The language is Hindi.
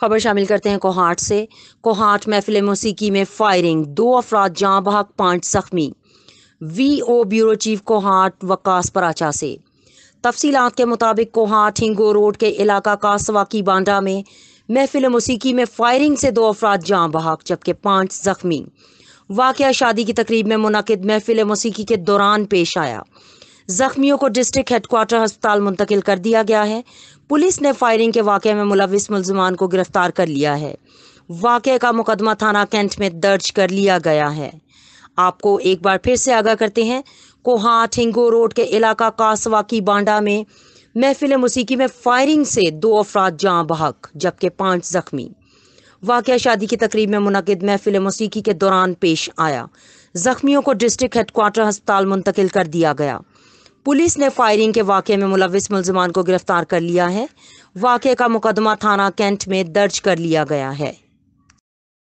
खबर शामिल करते हैं कोहाट से कोहाट महफिल मौसीकी में फायरिंग दो अफराद जहाँ बहक पाँच जख्मी V O bureau chief Kohat Waqas Paracha से तफसीत के मुताबिक कोहाट हिंगो रोड के इलाका का सवाकी बांडा में महफिल मौसीकी में फायरिंग से दो अफराद जहाँ बहक जबकि पाँच जख्मी वाक़ शादी की तकरीब में मुनद महफिल मौसीकी के दौरान पेश आया जख्मियों को डिस्ट्रिक्ट हेडक्वार्टर अस्पताल मुंतकिल कर दिया गया है पुलिस ने फायरिंग के वाक़े में मुलविस मुलजमान को गिरफ्तार कर लिया है वाक़े का मुकदमा थाना कैंट में दर्ज कर लिया गया है आपको एक बार फिर से आगाह करते हैं कोहा ठिंगो रोड के इलाका कासवा की बांडा में महफिल मौसीकी में फायरिंग से दो अफराद जहाँ बहक जबकि पांच जख्मी वाक़ शादी की तकरीब में मुनद महफिल मौसीकी के दौरान पेश आया जख्मियों को डिस्ट्रिक्ट हेडक्वार्टर अस्पताल मुंतकिल कर दिया गया पुलिस ने फायरिंग के वाक़े में मुलविस मुलजमान को गिरफ्तार कर लिया है वाक़े का मुकदमा थाना कैंट में दर्ज कर लिया गया है